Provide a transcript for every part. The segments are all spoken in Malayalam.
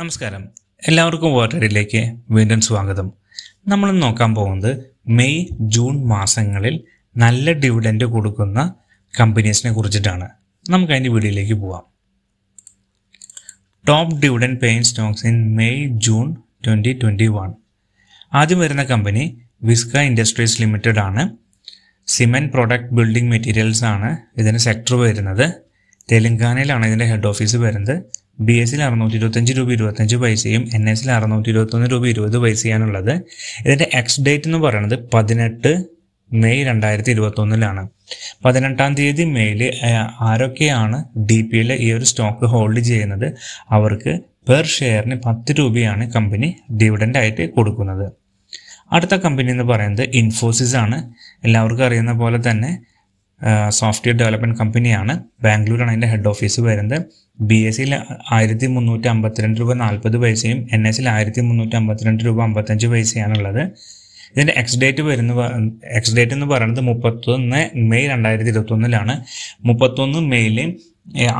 നമസ്കാരം എല്ലാവർക്കും വോട്ടഡിലേക്ക് വീണ്ടും സ്വാഗതം നമ്മൾ നോക്കാൻ പോകുന്നത് മെയ് ജൂൺ മാസങ്ങളിൽ നല്ല ഡിവിഡൻഡ് കൊടുക്കുന്ന കമ്പനീസിനെ കുറിച്ചിട്ടാണ് നമുക്ക് അതിൻ്റെ വീഡിയോയിലേക്ക് പോവാം top dividend paying stocks in May June twenty twenty one ആദ്യം വരുന്ന കമ്പനി വിസ്ക ഇൻഡസ്ട്രീസ് ലിമിറ്റഡ് ആണ് സിമെൻറ്റ് പ്രൊഡക്റ്റ് ബിൽഡിംഗ് മെറ്റീരിയൽസ് ആണ് ഇതിന് സെക്ടർ വരുന്നത് തെലങ്കാനയിലാണ് ഇതിൻ്റെ ഹെഡ് ഓഫീസ് വരുന്നത് ബി എസ് സിൽ അറുന്നൂറ്റി ഇരുപത്തഞ്ച് രൂപ ഇരുപത്തഞ്ച് പൈസയും എൻ എസ് സിൽ അറുന്നൂറ്റി ഇരുപത്തൊന്ന് രൂപ ഇരുപത് പൈസയാണുള്ളത് ഇതിൻ്റെ എക്സ് ഡേറ്റ് എന്ന് പറയുന്നത് പതിനെട്ട് മെയ് രണ്ടായിരത്തി ഇരുപത്തൊന്നിലാണ് പതിനെട്ടാം തീയതി മെയിൽ ആരൊക്കെയാണ് ഡി പി പിയിൽ ഈ ഒരു സ്റ്റോക്ക് ഹോൾഡ് ചെയ്യുന്നത് അവർക്ക് പെർ ഷെയറിന് പത്ത് രൂപയാണ് കമ്പനി ഡിവിഡൻ്റ് ആയിട്ട് കൊടുക്കുന്നത് അടുത്ത കമ്പനി എന്ന് പറയുന്നത് ഇൻഫോസിസ് ആണ് എല്ലാവർക്കും അറിയുന്ന പോലെ തന്നെ സോഫ്റ്റ്വെയർ ഡെവലപ്മെന്റ് കമ്പനിയാണ് ബാംഗ്ലൂരാണ് അതിൻ്റെ ഹെഡ് ഓഫീസ് വരുന്നത് ബി എസ് സിയിൽ ആയിരത്തി മുന്നൂറ്റി അമ്പത്തിരണ്ട് രൂപ നാൽപ്പത് പൈസയും എൻ എസ് സിൽ ആയിരത്തി മുന്നൂറ്റി അമ്പത്തിരണ്ട് രൂപ അമ്പത്തഞ്ച് പൈസയാണുള്ളത് ഇതിൻ്റെ എക്സ് ഡേറ്റ് വരുന്ന എക്സ് ഡേറ്റ് എന്ന് പറയുന്നത് മുപ്പത്തൊന്ന് മെയ് രണ്ടായിരത്തി ഇരുപത്തൊന്നിലാണ് മുപ്പത്തൊന്ന് മെയ്യിൽ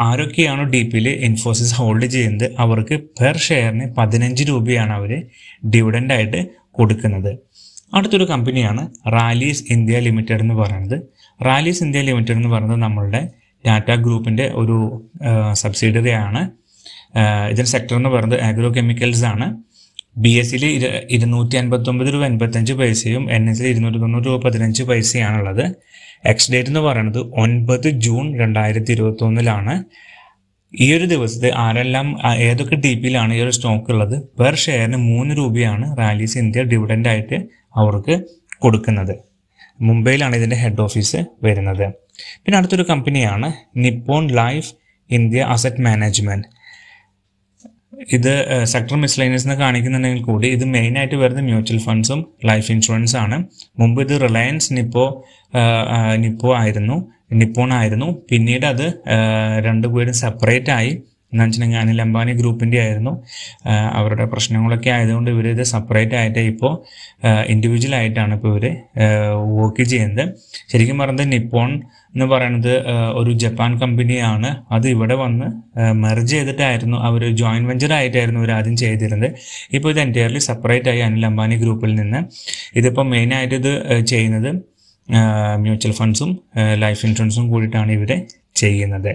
ആരൊക്കെയാണ് ഡി പിയിൽ ഇൻഫോസിസ് ഹോൾഡ് ചെയ്യുന്നത് അവർക്ക് പെർ ഷെയറിന് പതിനഞ്ച് രൂപയാണ് അവർ ഡിവിഡൻ്റായിട്ട് കൊടുക്കുന്നത് അടുത്തൊരു കമ്പനിയാണ് റാലീസ് ഇന്ത്യ ലിമിറ്റഡ് എന്ന് പറയുന്നത് റാലീസ് ഇന്ത്യ ലിമിറ്റഡ് എന്ന് പറയുന്നത് നമ്മളുടെ ടാറ്റ ഗ്രൂപ്പിൻ്റെ ഒരു സബ്സിഡിയറി ആണ് ഇതിൻ്റെ സെക്ടർ എന്ന് പറയുന്നത് ആഗ്രോ കെമിക്കൽസ് ആണ് ബി എസ് സിയിൽ ഇരുന്നൂറ്റി അൻപത്തൊമ്പത് രൂപ എൺപത്തഞ്ച് പൈസയും എൻ എസ് സിയിൽ ഇരുന്നൂറ്റി തൊണ്ണൂറ് രൂപ പതിനഞ്ച് പൈസയാണുള്ളത് എക്സ് ഡേറ്റ് എന്ന് പറയുന്നത് ഒൻപത് ജൂൺ രണ്ടായിരത്തി ഇരുപത്തൊന്നിലാണ് ഈ ഒരു ദിവസത്തെ ആരെല്ലാം ഏതൊക്കെ ഡി പിയിലാണ് ഈ ഒരു സ്റ്റോക്ക് ഉള്ളത് പെർ ഷെയറിന് മൂന്ന് രൂപയാണ് റാലീസ് ഇന്ത്യ ഡിവിഡൻ്റായിട്ട് അവർക്ക് കൊടുക്കുന്നത് മുംബൈയിലാണ് ഇതിൻ്റെ ഹെഡ് ഓഫീസ് വരുന്നത് പിന്നെ അടുത്തൊരു കമ്പനിയാണ് Nippon life India asset management ഇത് സെക്ടർ എന്ന് കാണിക്കുന്നുണ്ടെങ്കിൽ കൂടി ഇത് മെയിനായിട്ട് വരുന്നത് മ്യൂച്വൽ ഫണ്ട്സും ലൈഫ് ഇൻഷുറൻസ് ആണ് മുമ്പ് ഇത് റിലയൻസ് നിപ്പോ നിപ്പോ ആയിരുന്നു നിപ്പോൺ ആയിരുന്നു പിന്നീട് അത് രണ്ടുപേരും സെപ്പറേറ്റ് ആയി എന്ന് വെച്ചിട്ടുണ്ടെങ്കിൽ അനിൽ അംബാനി ഗ്രൂപ്പിൻ്റെ ആയിരുന്നു അവരുടെ പ്രശ്നങ്ങളൊക്കെ ആയതുകൊണ്ട് ഇവർ ഇത് സെപ്പറേറ്റ് ആയിട്ട് ഇപ്പോൾ ഇൻഡിവിജ്വൽ ആയിട്ടാണ് ഇപ്പോൾ ഇവർ വർക്ക് ചെയ്യുന്നത് ശരിക്കും പറഞ്ഞത് നിപ്പോൺ എന്ന് പറയുന്നത് ഒരു ജപ്പാൻ കമ്പനിയാണ് അത് ഇവിടെ വന്ന് മെർജ് ചെയ്തിട്ടായിരുന്നു അവർ ജോയിൻറ്റ് വെഞ്ചർ ആയിട്ടായിരുന്നു അവർ ആദ്യം ചെയ്തിരുന്നത് ഇപ്പോൾ ഇത് എൻറ്റയർലി സെപ്പറേറ്റ് ആയി അനിൽ അംബാനി ഗ്രൂപ്പിൽ നിന്ന് ഇതിപ്പോൾ മെയിനായിട്ട് ഇത് ചെയ്യുന്നത് മ്യൂച്വൽ ഫണ്ട്സും ലൈഫ് ഇൻഷുറൻസും കൂടിയിട്ടാണ് ഇവർ ചെയ്യുന്നത്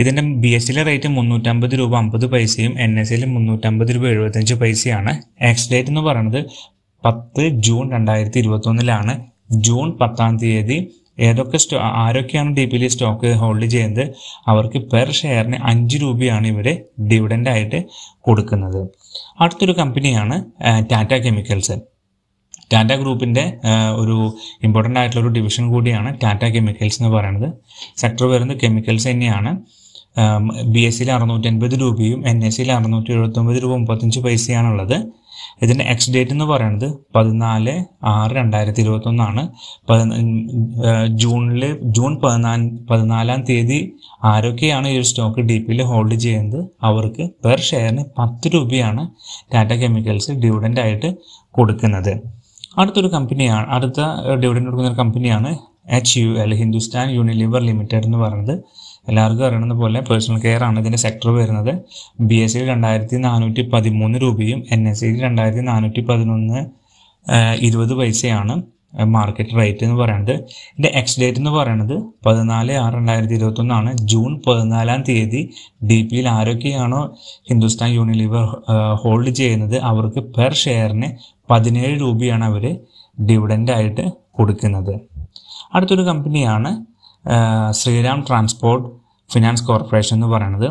ഇതിൻ്റെ ബി എസ് സിയിലെ റേറ്റ് മുന്നൂറ്റമ്പത് രൂപ അമ്പത് പൈസയും എൻ എസ് സിയിൽ മുന്നൂറ്റമ്പത് രൂപ എഴുപത്തഞ്ച് പൈസയാണ് എക്സ് ഡേറ്റ് എന്ന് പറയുന്നത് പത്ത് ജൂൺ രണ്ടായിരത്തി ഇരുപത്തൊന്നിലാണ് ജൂൺ പത്താം തീയതി ഏതൊക്കെ സ്റ്റോ ആരൊക്കെയാണ് ഡി ലി സ്റ്റോക്ക് ഹോൾഡ് ചെയ്യുന്നത് അവർക്ക് പെർ ഷെയറിന് അഞ്ച് രൂപയാണ് ഇവർ ഡിവിഡൻ്റ് ആയിട്ട് കൊടുക്കുന്നത് അടുത്തൊരു കമ്പനിയാണ് ടാറ്റ കെമിക്കൽസ് ടാറ്റ ഗ്രൂപ്പിൻ്റെ ഒരു ഇമ്പോർട്ടൻ്റ് ആയിട്ടുള്ള ഒരു ഡിവിഷൻ കൂടിയാണ് ടാറ്റ കെമിക്കൽസ് എന്ന് പറയുന്നത് സെക്ടർ വരുന്നത് കെമിക്കൽസ് തന്നെയാണ് ബി എസ് സിയിൽ അൻപത് രൂപയും എൻ എസ് സിയിൽ അറുന്നൂറ്റി എഴുപത്തൊമ്പത് രൂപ മുപ്പത്തഞ്ച് പൈസയാണുള്ളത് ഇതിൻ്റെ എക്സ് ഡേറ്റ് എന്ന് പറയുന്നത് പതിനാല് ആറ് രണ്ടായിരത്തി ഇരുപത്തൊന്നാണ് ജൂണിൽ ജൂൺ പതിനാല് പതിനാലാം തീയതി ആരൊക്കെയാണ് ഈ ഒരു സ്റ്റോക്ക് ഡി പിയിൽ ഹോൾഡ് ചെയ്യുന്നത് അവർക്ക് പെർ ഷെയറിന് പത്ത് രൂപയാണ് ടാറ്റ കെമിക്കൽസ് ഡിവിഡൻ്റ് ആയിട്ട് കൊടുക്കുന്നത് അടുത്തൊരു കമ്പനിയാണ് അടുത്ത ഡിവിഡൻ്റ് കൊടുക്കുന്ന കമ്പനിയാണ് H U L Hindustan Unilever limited എന്ന് പറയുന്നത് എല്ലാവർക്കും അറിയണത് പോലെ പേഴ്സണൽ കെയർ ആണ് ഇതിൻ്റെ സെക്ടർ വരുന്നത് ബി എസ് സി രണ്ടായിരത്തി നാനൂറ്റി പതിമൂന്ന് രൂപയും എൻ എസ് സിയിൽ രണ്ടായിരത്തി നാനൂറ്റി പതിനൊന്ന് ഇരുപത് പൈസയാണ് മാർക്കറ്റ് റേറ്റ് എന്ന് പറയുന്നത് ഇതിൻ്റെ എക്സ് ഡേറ്റ് എന്ന് പറയുന്നത് പതിനാല് ആറ് രണ്ടായിരത്തി ഇരുപത്തൊന്നാണ് ജൂൺ പതിനാലാം തീയതി ഡി പിയിൽ ആരൊക്കെയാണോ ഹിന്ദുസ്ഥാൻ യൂണിലിവർ ഹോൾഡ് ചെയ്യുന്നത് അവർക്ക് പെർ ഷെയറിന് പതിനേഴ് രൂപയാണ് അവർ ഡിവിഡൻ്റ് ആയിട്ട് കൊടുക്കുന്നത് അടുത്തൊരു കമ്പനിയാണ് ശ്രീരാം ട്രാൻസ്പോർട്ട് ഫിനാൻസ് കോർപ്പറേഷൻ എന്ന് പറയുന്നത്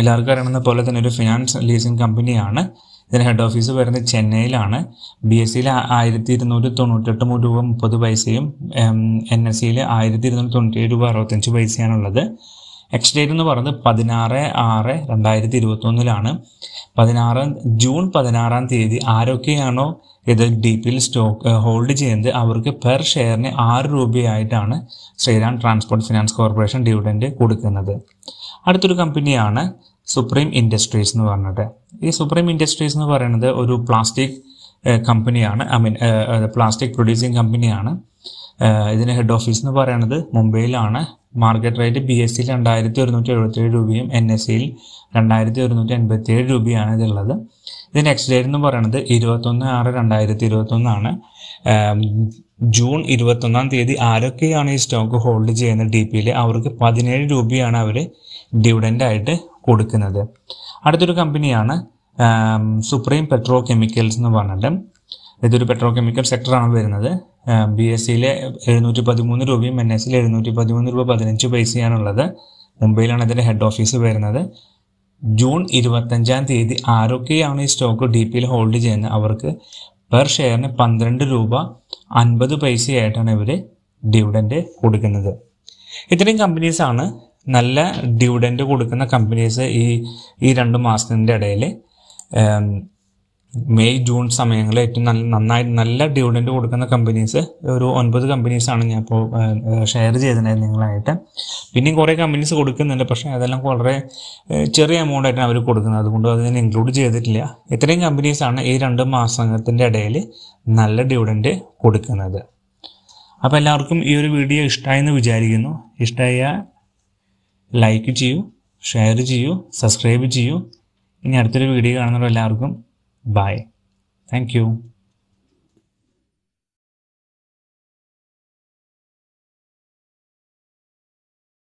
എല്ലാവർക്കും അറിയണമെന്ന പോലെ തന്നെ ഒരു ഫിനാൻസ് ലീസിംഗ് കമ്പനിയാണ് ഇതിന് ഹെഡ് ഓഫീസ് വരുന്നത് ചെന്നൈയിലാണ് ബി എസ് സിയിൽ e ആയിരത്തി ഇരുന്നൂറ്റി തൊണ്ണൂറ്റെട്ട് രൂപ മുപ്പത് പൈസയും എൻ എസ് സിയിൽ e ആയിരത്തി ഇരുന്നൂറ്റി തൊണ്ണൂറ്റി ഏഴ് രൂപ അറുപത്തഞ്ച് പൈസയാണുള്ളത് എക്സ് എന്ന് പറയുന്നത് പതിനാറ് ആറ് രണ്ടായിരത്തി ഇരുപത്തൊന്നിലാണ് പതിനാറ് ജൂൺ പതിനാറാം തീയതി ആരൊക്കെയാണോ ഇത് ഡീപ്പിൽ സ്റ്റോക്ക് ഹോൾഡ് ചെയ്യുന്നത് അവർക്ക് പെർ ഷെയറിന് ആറ് രൂപയായിട്ടാണ് Shriram transport finance corporation dividend കൊടുക്കുന്നത് അടുത്തൊരു കമ്പനിയാണ് സുപ്രീം ഇൻഡസ്ട്രീസ് എന്ന് പറഞ്ഞിട്ട് ഈ സുപ്രീം ഇൻഡസ്ട്രീസ് എന്ന് പറയുന്നത് ഒരു പ്ലാസ്റ്റിക് കമ്പനിയാണ് ഐ മീൻ പ്ലാസ്റ്റിക് പ്രൊഡ്യൂസിങ് കമ്പനിയാണ് ഇതിന് ഹെഡ് ഓഫീസ് എന്ന് പറയുന്നത് മുംബൈയിലാണ് മാർക്കറ്റ് റേറ്റ് ബി എസ് സിയിൽ രണ്ടായിരത്തി ഒരുന്നൂറ്റി എഴുപത്തേഴ് രൂപയും എൻ എസ് സിയിൽ രണ്ടായിരത്തി ഒരുന്നൂറ്റി എൺപത്തി ഏഴ് രൂപയാണ് ഇതുള്ളത് ഇതിന് എക്സ് ഡേറ്റ് എന്ന് പറയുന്നത് ഇരുപത്തൊന്ന് ആറ് രണ്ടായിരത്തി ഇരുപത്തൊന്നാണ് ജൂൺ ഇരുപത്തൊന്നാം തീയതി ആരൊക്കെയാണ് ഈ സ്റ്റോക്ക് ഹോൾഡ് ചെയ്യുന്ന ഡി പിയിൽ അവർക്ക് പതിനേഴ് രൂപയാണ് അവർ ആയിട്ട് കൊടുക്കുന്നത് അടുത്തൊരു കമ്പനിയാണ് സുപ്രീം പെട്രോ കെമിക്കൽസ് എന്ന് പറഞ്ഞിട്ട് ഇതൊരു പെട്രോ കെമിക്കൽ സെക്ടറാണ് വരുന്നത് ബി എസ് സിയിലെ എഴുന്നൂറ്റി പതിമൂന്ന് രൂപയും എൻ എസ് സിയിൽ എഴുന്നൂറ്റി പതിമൂന്ന് രൂപ പതിനഞ്ച് പൈസയാണുള്ളത് മുംബൈയിലാണ് ഇതിൻ്റെ ഹെഡ് ഓഫീസ് വരുന്നത് ജൂൺ ഇരുപത്തഞ്ചാം തീയതി ആരൊക്കെയാണ് ഈ സ്റ്റോക്ക് ഡി പിയിൽ ഹോൾഡ് ചെയ്യുന്നത് അവർക്ക് പെർ ഷെയറിന് പന്ത്രണ്ട് രൂപ അൻപത് പൈസയായിട്ടാണ് ഇവർ ഡിവിഡൻറ്റ് കൊടുക്കുന്നത് ഇത്രയും കമ്പനീസാണ് നല്ല ഡിവിഡൻറ്റ് കൊടുക്കുന്ന കമ്പനീസ് ഈ ഈ രണ്ട് മാസത്തിൻ്റെ ഇടയിൽ മെയ് ജൂൺ സമയങ്ങളിൽ ഏറ്റവും നല്ല നന്നായി നല്ല ഡിവിഡൻറ്റ് കൊടുക്കുന്ന കമ്പനീസ് ഒരു ഒൻപത് കമ്പനീസാണ് ഞാൻ ഇപ്പോൾ ഷെയർ ചെയ്തിട്ടുണ്ടായത് നിങ്ങളായിട്ട് പിന്നെയും കുറേ കമ്പനീസ് കൊടുക്കുന്നുണ്ട് പക്ഷേ അതെല്ലാം വളരെ ചെറിയ എമൗണ്ട് ആയിട്ടാണ് അവർ കൊടുക്കുന്നത് അതുകൊണ്ട് അതിനെ ഇൻക്ലൂഡ് ചെയ്തിട്ടില്ല ഇത്രയും കമ്പനീസാണ് ഈ രണ്ട് മാസത്തിൻ്റെ ഇടയിൽ നല്ല ഡിവിഡൻറ്റ് കൊടുക്കുന്നത് അപ്പോൾ എല്ലാവർക്കും ഈ ഒരു വീഡിയോ ഇഷ്ടമായെന്ന് വിചാരിക്കുന്നു ഇഷ്ടമായ ലൈക്ക് ചെയ്യൂ ഷെയർ ചെയ്യൂ സബ്സ്ക്രൈബ് ചെയ്യൂ ഇനി അടുത്തൊരു വീഡിയോ കാണുന്നവർ എല്ലാവർക്കും Bye. Thank you.